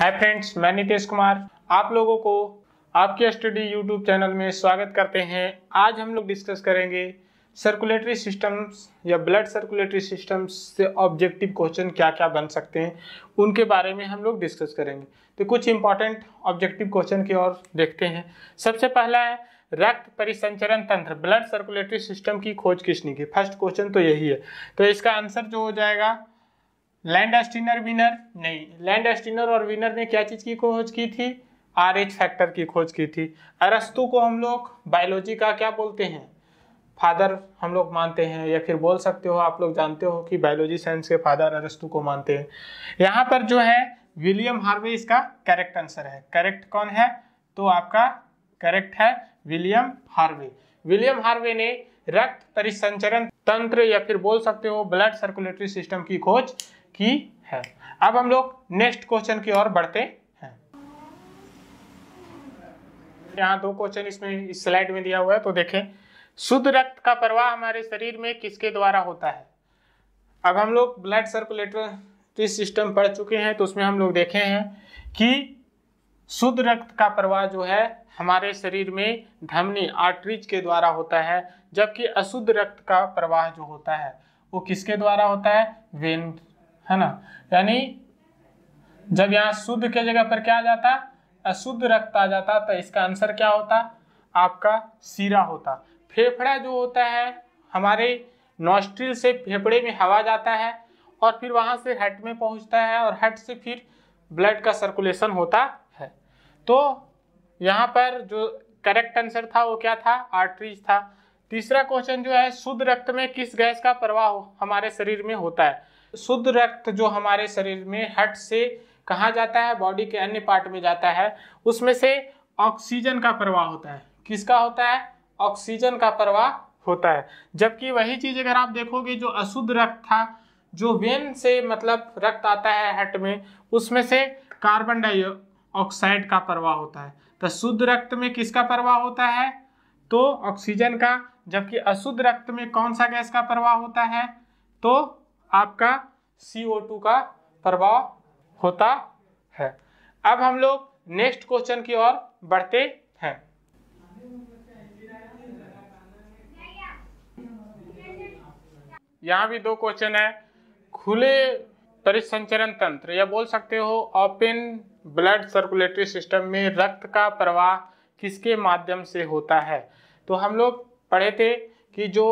hi friends मैं नितेश कुमार आप लोगों को आपके स्टडी यूट्यूब चैनल में स्वागत करते हैं आज हम लोग डिस्कस करेंगे सर्कुलेटरी सिस्टम्स या ब्लड सर्कुलेटरी सिस्टम्स से ऑब्जेक्टिव क्वेश्चन क्या क्या बन सकते हैं उनके बारे में हम लोग डिस्कस करेंगे तो कुछ इंपॉर्टेंट ऑब्जेक्टिव क्वेश्चन की ओर देखते हैं सबसे पहला है रक्त परिसंचरण तंत्र ब्लड सर्कुलेटरी सिस्टम की खोज किसने की फर्स्ट क्वेश्चन तो यही है तो इसका आंसर जो हो जाएगा लैंड एस्टिनर विनर नहीं लैंड एस्टिनर और विनर ने क्या चीज़ की खोज की थी आर एच फैक्टर की खोज की थी अरस्तु को हम लोग बायोलॉजी का क्या बोलते हैं फादर हम लोग मानते हैं या फिर बोल सकते हो आप लोग जानते हो कि बायोलॉजी साइंस के फादर अरस्तु को मानते हैं यहाँ पर जो है विलियम हार्वे इसका करेक्ट आंसर है करेक्ट कौन है तो आपका करेक्ट है विलियम हार्वे विलियम हार्वे ने रक्त परिसंचरण तंत्र या फिर बोल सकते हो ब्लड सर्कुलेटरी सिस्टम की खोज की है अब हम लोग नेक्स्ट क्वेश्चन की ओर बढ़ते हैं यहाँ दो क्वेश्चन इसमें इस स्लाइड में दिया हुआ है तो देखें शुद्ध रक्त का प्रवाह हमारे शरीर में किसके द्वारा होता है अब हम लोग ब्लड सर्कुलेटरी सिस्टम पढ़ चुके हैं तो उसमें हम लोग देखे हैं कि शुद्ध रक्त का प्रवाह जो है हमारे शरीर में धमनी आर्टरीज के द्वारा होता है जबकि अशुद्ध रक्त का प्रवाह जो होता है वो किसके द्वारा होता है वेन है ना यानी जब यहाँ शुद्ध के जगह पर क्या आ जाता अशुद्ध रक्त आ जाता तो इसका आंसर क्या होता आपका सीरा होता फेफड़ा जो होता है हमारे नॉस्ट्रिल से फेफड़े में हवा जाता है और फिर वहाँ से हट में पहुँचता है और हट से फिर ब्लड का सर्कुलेशन होता है तो यहाँ पर जो करेक्ट आंसर था वो क्या था आर्टरीज था तीसरा क्वेश्चन जो है शुद्ध रक्त में किस गैस का प्रवाह हमारे शरीर में होता है शुद्ध रक्त जो हमारे शरीर में हट से कहाँ जाता है बॉडी के अन्य पार्ट में जाता है उसमें से ऑक्सीजन का प्रवाह होता है किसका होता है ऑक्सीजन का प्रवाह होता है जबकि वही चीज़ अगर आप देखोगे जो अशुद्ध रक्त था जो वेन से मतलब रक्त आता है हट में उसमें से कार्बन डाइऑक्साइड का प्रवाह होता है तो शुद्ध रक्त में किसका प्रवाह होता है तो ऑक्सीजन का जबकि अशुद्ध रक्त में कौन सा गैस का प्रवाह होता है तो आपका CO2 का प्रभाव होता है अब हम लोग नेक्स्ट क्वेश्चन की ओर बढ़ते हैं यहाँ भी दो क्वेश्चन है खुले परिसंचरण तंत्र या बोल सकते हो ओपन ब्लड सर्कुलेटरी सिस्टम में रक्त का प्रवाह किसके माध्यम से होता है तो हम लोग पढ़े थे कि जो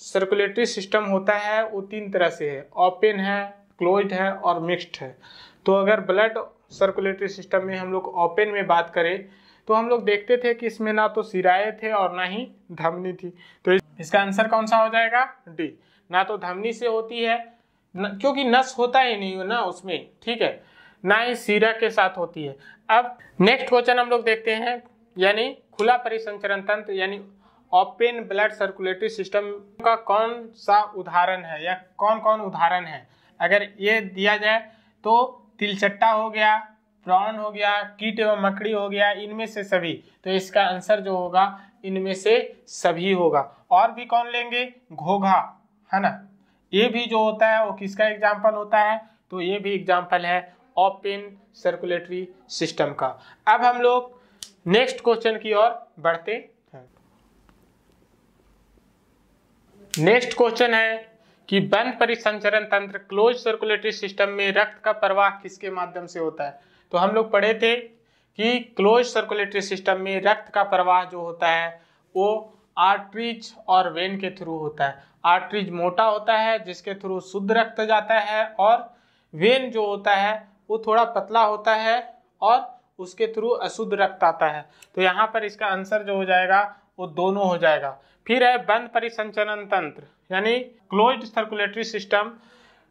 सर्कुलेटरी सिस्टम होता है वो तीन तरह से है ओपन है क्लोज्ड है और मिक्स्ड है तो अगर ब्लड सर्कुलेटरी सिस्टम में हम लोग ओपन में बात करें तो हम लोग देखते थे कि इसमें ना तो सिराए थे और ना ही धमनी थी तो इसका आंसर कौन सा हो जाएगा डी ना तो धमनी से होती है न, क्योंकि नस होता ही नहीं हो ना उसमें ठीक है ना ही सीरा के साथ होती है अब नेक्स्ट क्वेश्चन हम लोग देखते हैं यानी खुला परिसंचरण तंत्र यानी ओपन ब्लड सर्कुलेटरी सिस्टम का कौन सा उदाहरण है या कौन कौन उदाहरण है अगर ये दिया जाए तो तिलचट्टा हो गया प्रॉन हो गया कीट एवं मकड़ी हो गया इनमें से सभी तो इसका आंसर जो होगा इनमें से सभी होगा और भी कौन लेंगे घोघा है ना ये भी जो होता है वो किसका एग्जाम्पल होता है तो ये भी एग्जाम्पल है ओपन सर्कुलेटरी सिस्टम का अब हम लोग नेक्स्ट क्वेश्चन की ओर बढ़ते नेक्स्ट क्वेश्चन है कि वन परिसंचरण तंत्र क्लोज सर्कुलेटरी सिस्टम में रक्त का प्रवाह किसके माध्यम से होता है तो हम लोग पढ़े थे कि क्लोज सर्कुलेटरी सिस्टम में रक्त का प्रवाह जो होता है वो आर्टरीज और वेन के थ्रू होता है आर्टरीज मोटा होता है जिसके थ्रू शुद्ध रक्त जाता है और वेन जो होता है वो थोड़ा पतला होता है और उसके थ्रू अशुद्ध रक्त आता है तो यहाँ पर इसका आंसर जो हो जाएगा वो दोनों हो जाएगा फिर है बंद परिसंचरण तंत्र यानी क्लोज्ड सर्कुलेटरी सिस्टम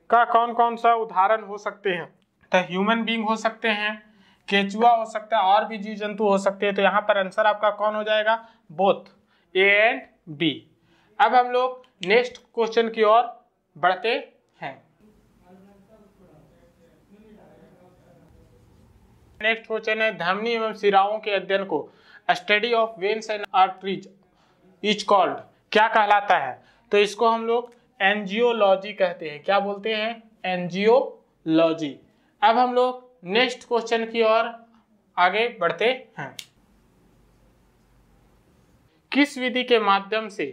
का कौन कौन सा उदाहरण हो सकते हैं तो ह्यूमन बींग हो सकते हैं केचुआ हो सकता है और भी जीव जंतु हो सकते हैं तो यहाँ पर आंसर आपका कौन हो जाएगा बोथ ए एंड बी अब हम लोग नेक्स्ट क्वेश्चन की ओर बढ़ते हैं नेक्स्ट क्वेश्चन है धमनी एवं सिराओं के अध्ययन को study of veins and arteries is called क्या कहलाता है तो इसको हम लोग एनजियोलॉजी कहते हैं क्या बोलते हैं एनजियोलॉजी अब हम लोग नेक्स्ट क्वेश्चन की ओर आगे बढ़ते हैं किस विधि के माध्यम से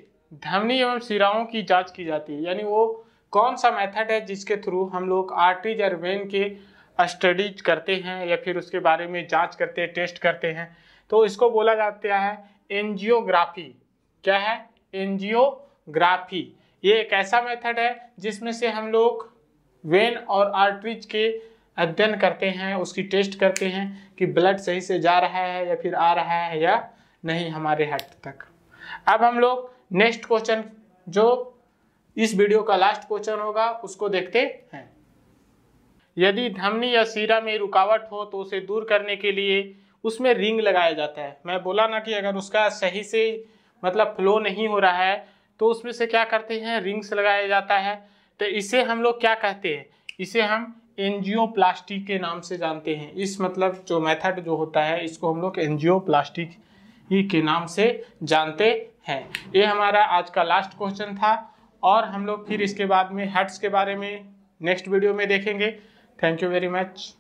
धमनी एवं सिराओं की जांच की जाती है यानी वो कौन सा मेथड है जिसके थ्रू हम लोग आर्टरीज और वेन के स्टडीज करते हैं या फिर उसके बारे में जांच करते हैं टेस्ट करते हैं तो इसको बोला जाता है एनजियोग्राफी क्या है एनजियोग्राफी ये एक ऐसा मेथड है जिसमें से हम लोग वेन और आर्टरीज के अध्ययन करते हैं उसकी टेस्ट करते हैं कि ब्लड सही से जा रहा है या फिर आ रहा है या नहीं हमारे हार्ट तक अब हम लोग नेक्स्ट क्वेश्चन जो इस वीडियो का लास्ट क्वेश्चन होगा उसको देखते हैं यदि धमनी या सीरा में रुकावट हो तो उसे दूर करने के लिए उसमें रिंग लगाया जाता है मैं बोला ना कि अगर उसका सही से मतलब फ्लो नहीं हो रहा है तो उसमें से क्या करते हैं रिंग्स लगाया जाता है तो इसे हम लोग क्या कहते हैं इसे हम एनजियोप्लास्टिक के नाम से जानते हैं इस मतलब जो मेथड जो होता है इसको हम लोग एनजियोप्लास्टिक ही के नाम से जानते हैं ये हमारा आज का लास्ट क्वेश्चन था और हम लोग फिर इसके बाद में हट्स के बारे में नेक्स्ट वीडियो में देखेंगे थैंक यू वेरी मच